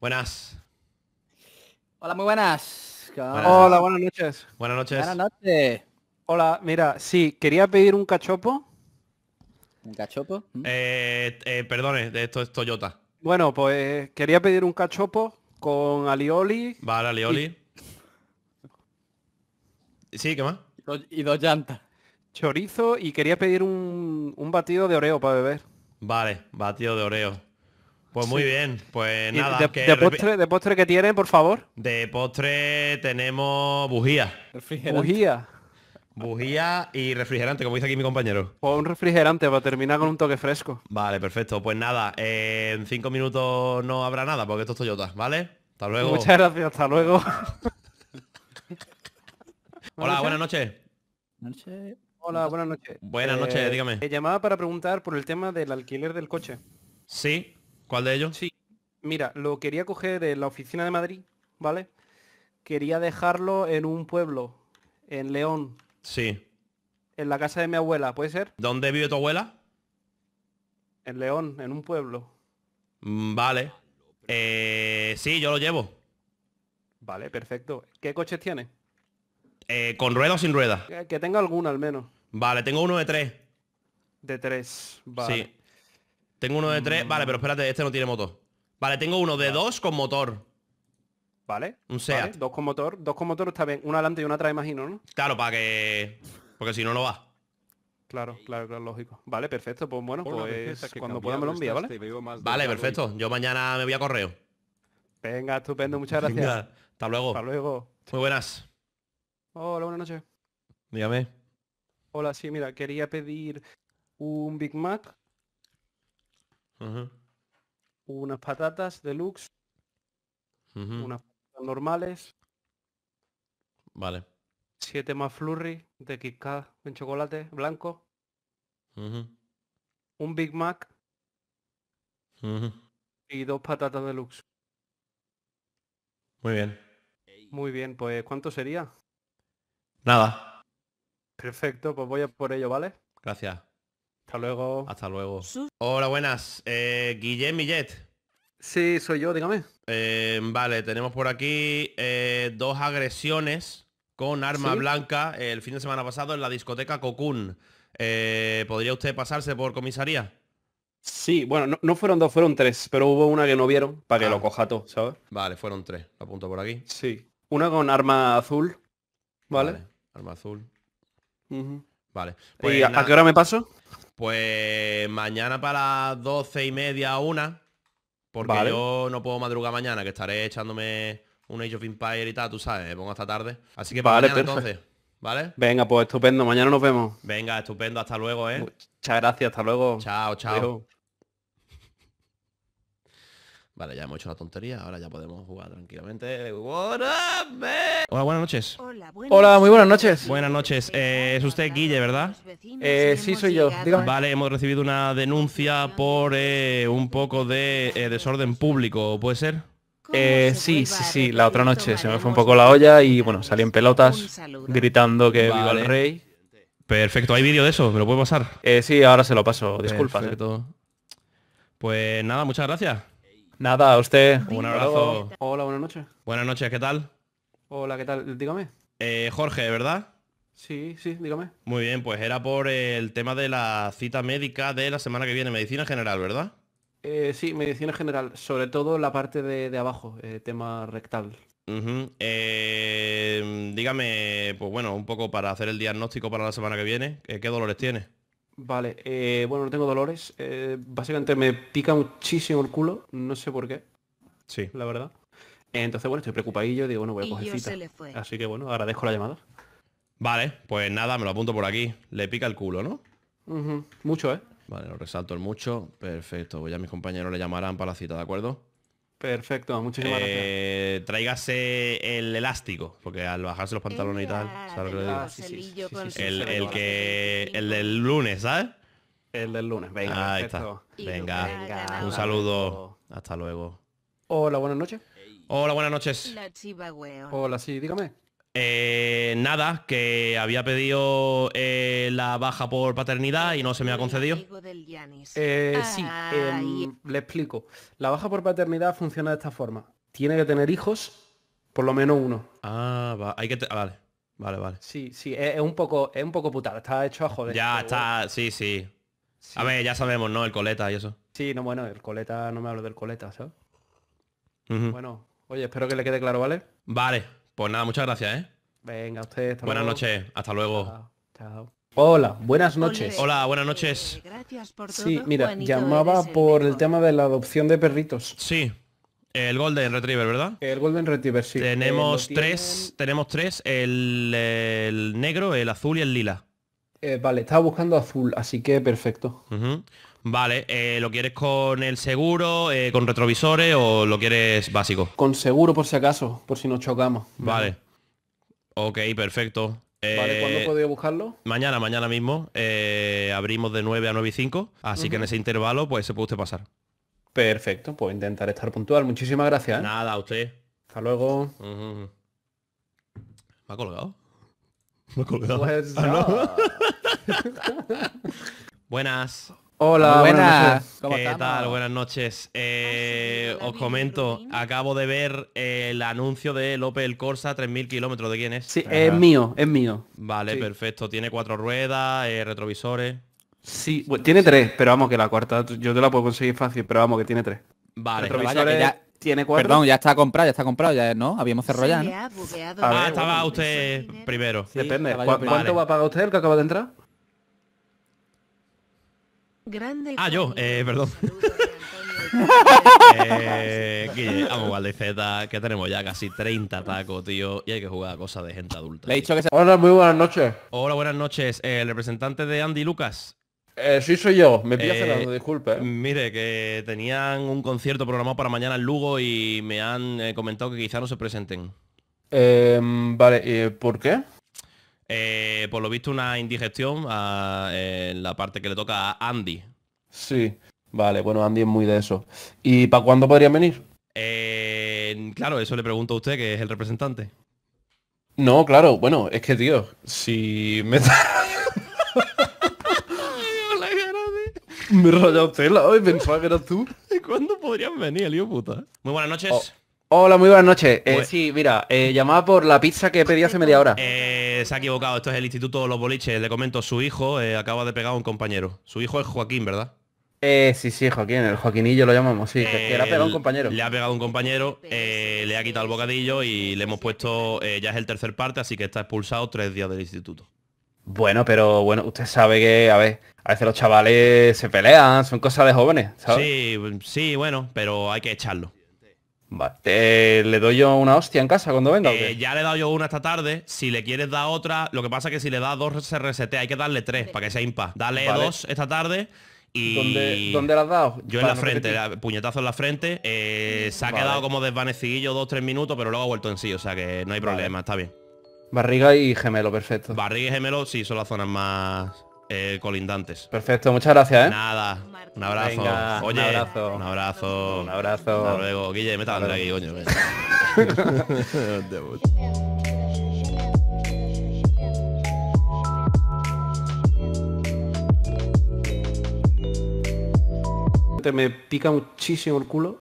Buenas. Hola, muy buenas. Hola, buenas noches. Buenas noches. Buenas noches. Hola, mira, sí, quería pedir un cachopo. ¿Un cachopo? ¿Mm? Eh, eh, perdone, de esto es Toyota. Bueno, pues quería pedir un cachopo con alioli. Vale, alioli. Sí, ¿qué más? Y dos, llantas. Chorizo y quería pedir un, un batido de oreo para beber. Vale, batido de oreo. Pues muy bien, pues nada. De, postre, ¿De postre que tienen, por favor? De postre tenemos bujía. Bujía. Bujía y refrigerante, como dice aquí mi compañero. Pues un refrigerante para terminar con un toque fresco. Vale, perfecto. Pues nada, eh, en cinco minutos no habrá nada porque esto es Toyota, ¿vale? Hasta luego. Muchas gracias, hasta luego. Hola, buenas noches. Buenas noches. Hola, buenas noches. Buenas noches, eh, dígame Llamaba para preguntar por el tema del alquiler del coche. Sí. ¿Cuál de ellos? Sí. Mira, lo quería coger en la oficina de Madrid, ¿vale? Quería dejarlo en un pueblo, en León. Sí. En la casa de mi abuela, ¿puede ser? ¿Dónde vive tu abuela? En León, en un pueblo. Mm, vale. Eh, sí, yo lo llevo. Vale, perfecto. ¿Qué coches tiene? Eh, ¿Con rueda o sin rueda? Eh, que, tenga alguna al menos. Vale, tengo uno de tres. De tres. Vale. Sí. Tengo uno de tres. Mm. Vale, pero espérate, este no tiene motor. Vale, tengo uno de dos con motor. Vale. Un SEAT. dos con motor. Dos con motor está bien. Una adelante y una atrás, imagino, ¿no? Claro, para que... Porque si no, no va. Claro, claro, claro, lógico. Vale, perfecto. Pues bueno, pues cuando pueda me lo envía, ¿vale? Vale, perfecto. Yo mañana me voy a correo. Venga, estupendo. Muchas gracias. hasta luego. Hasta luego. Muy buenas. Hola, buenas noches. Dígame. Hola, sí, mira, quería pedir un Big Mac unas patatas deluxe. Unas patatas normales. Vale. Siete más flurry de Kit en chocolate blanco. Un Big Mac. Y dos patatas deluxe. Muy bien. Muy bien, pues ¿cuánto sería? Nada. Perfecto, pues voy a por ello, ¿vale? Gracias. Hasta luego. Hasta luego. Hola, buenas. Eh, Millet. Sí, soy yo, dígame. Eh, vale, tenemos por aquí eh, dos agresiones con arma blanca el fin de semana pasado en la discoteca Cocoon. Eh, ¿Podría usted pasarse por comisaría? Sí, bueno, no, fueron dos, fueron tres, pero hubo una que no vieron para que ah. lo coja todo, ¿sabes? Vale, fueron tres, lo apunto por aquí. Sí, una con arma azul, ¿vale? arma azul. Vale. ¿Y pues a qué hora me paso? Pues mañana para las doce y media una. Porque yo no puedo madrugar mañana, que estaré echándome un Age of Empire y tal, tú sabes, pongo hasta tarde. Así que para vale, mañana, entonces. ¿Vale? Venga, pues estupendo. Mañana nos vemos. Venga, estupendo. Hasta luego, ¿eh? Muchas gracias. Hasta luego. Chao, chao. Vale, ya hemos hecho la tontería. Ahora ya podemos jugar tranquilamente. What up, Hola, buenas noches. Hola, muy buenas noches. Buenas noches. Eh, es usted Guille, ¿verdad? Eh, sí, soy yo. Vale, hemos recibido una denuncia por eh, un poco de eh, desorden público, ¿puede ser? Eh, sí, sí, sí, la otra noche se me fue un poco la olla y bueno, salí en pelotas gritando que viva el rey. Perfecto, hay vídeo de eso, ¿me lo puede pasar? Eh, sí, ahora se lo paso, disculpa. Pues nada, muchas gracias. Nada, a usted. Un abrazo. Hola, buenas noches. Buenas noches, ¿qué tal? Hola, ¿qué tal? Dígame. Eh, Jorge, ¿verdad? Sí, sí, dígame. Muy bien, pues era por el tema de la cita médica de la semana que viene, medicina general, ¿verdad? Eh, sí, medicina general, sobre todo la parte de, abajo, eh, tema rectal. dígame, pues bueno, un poco para hacer el diagnóstico para la semana que viene, ¿qué dolores tiene? Vale, bueno, no tengo dolores. básicamente me pica muchísimo el culo, no sé por qué. Sí. La verdad. Entonces, bueno, estoy preocupadillo, digo, bueno, voy a coger cita. Así que bueno, agradezco la llamada. Vale, pues nada, me lo apunto por aquí. Le pica el culo, ¿no? Mucho, ¿eh? Vale, lo resalto el mucho. Perfecto, voy pues a mis compañeros le llamarán para la cita, ¿de acuerdo? Perfecto, muchísimas eh, gracias. Tráigase el elástico, porque al bajarse los pantalones y tal, ¿sabes lo que digo? Ah, el, que. El del lunes, ¿sabes? El del lunes, venga. perfecto Venga, un saludo. Hasta luego. Hola, buenas noches. Hola, buenas noches. Hola, sí, dígame. Eh, nada, que había pedido eh, la baja por paternidad y no se me ha concedido. Eh, sí, em, le explico. La baja por paternidad funciona de esta forma. Tiene que tener hijos, por lo menos uno. Ah, va. hay que... Ah, vale, vale, vale. Sí, sí, es, un poco es un poco putada, está hecho a joder. Ya, está, sí, sí, A ver, ya sabemos, ¿no? El coleta y eso. Sí, no, bueno, el coleta, no me hablo del coleta, ¿sabes? Bueno, Oye, espero que le quede claro, ¿vale? Vale, pues nada, muchas gracias, ¿eh? Venga, usted. buenas noches, hasta luego. Chao. Hola, buenas noches. Hola, buenas noches. Eh, gracias por Sí, mira, llamaba por el, tema de la adopción de perritos. Sí. El Golden Retriever, ¿verdad? El Golden Retriever, sí. Tenemos eh, tres, tenemos tres, el, negro, el azul y el lila. Eh, vale, estaba buscando azul, así que perfecto. Vale, eh, ¿lo quieres con el seguro, eh, con retrovisores o lo quieres básico? Con seguro por si acaso, por si nos chocamos. Vale. Ok, perfecto. Vale, eh, ¿cuándo puedo buscarlo? Mañana, mañana mismo. abrimos de 9 a 9 y 5. Así que en ese intervalo, pues se puede usted pasar. Perfecto, pues intentar estar puntual. Muchísimas gracias. Nada, a usted. Hasta luego. ¿Me ha colgado? Me ha colgado. Pues ah, Buenas. Hola, buenas. buenas ¿Qué tal? Buenas noches. Eh, os comento, acabo de ver eh, el anuncio de López el Corsa, 3.000 kilómetros. ¿De quién es? Sí, es mío, es mío. Vale, perfecto. Tiene cuatro ruedas, eh, retrovisores. Sí, tiene tres, pero vamos, que la cuarta yo te la puedo conseguir fácil, pero vamos, que tiene tres. Vale, retrovisores... tiene cuatro. Perdón, ya está comprado, ya está comprado, ya no, habíamos cerrado ya. Ah, estaba usted primero. Depende. ¿Cuánto va a pagar usted el que acaba de entrar? Grande ah, yo, eh, perdón. eh, vamos, que tenemos ya casi 30 tacos, tío, y hay que jugar a cosas de gente adulta. Le he dicho que se... Hola, muy buenas noches. Hola, buenas noches. Eh, el representante de Andy Lucas. Eh, sí, soy yo. Me eh, pido la disculpe. ¿eh? Mire, que tenían un concierto programado para mañana en Lugo y me han comentado que quizá no se presenten. Em, vale, ¿por qué? Eh, por lo visto una indigestión ah, en la parte que le toca a Andy. Sí, vale, bueno, Andy es muy de eso. ¿Y para cuándo podrían venir? Eh, claro, eso le pregunto a usted, que es el representante. No, claro, bueno, es que, tío, si me... me he usted tela hoy, pensaba que eras tú. ¿Y cuándo podrían venir, lío puta? Muy buenas noches. Oh, hola, muy buenas noches. Eh, pues- sí, mira, eh, llamaba por la pizza que pedí hace media hora se ha equivocado. Esto es el Instituto de los Boliches. Le comento, su hijo eh, acaba de pegar a un compañero. Su hijo es Joaquín, ¿verdad? Eh, sí, sí, Joaquín, el Joaquinillo lo llamamos, sí, que, le ha pegado un eh, compañero. Le ha pegado un compañero, eh, le ha quitado el bocadillo y le hemos puesto, ya es el tercer parte, así que está expulsado tres días del instituto. Bueno, pero bueno, usted sabe que, a ver, a veces los chavales se pelean, son cosas de jóvenes, Sí, sí, bueno, pero hay que echarlo. Vale. ¿Le doy yo una hostia en casa cuando venga? Eh, ya le he dado yo una esta tarde. Si le quieres dar otra, lo que pasa es que si le das dos se resetea. Hay que darle tres para que sea impa Dale dos esta tarde. Y ¿Dónde, ¿Dónde la has dado? Yo en la frente, puñetazo en la frente. Eh, se ha quedado como desvanecidillo dos, tres minutos, pero luego ha vuelto en sí. O sea que no hay problema, está bien. Barriga y gemelo, perfecto. Barriga y gemelo, sí, son las zonas más eh, colindantes. Perfecto, muchas gracias, ¿eh? Nada, un abrazo. Oye, un abrazo. Un abrazo. Un abrazo. Hasta luego, Guille, meta aquí, coño. me pica muchísimo el culo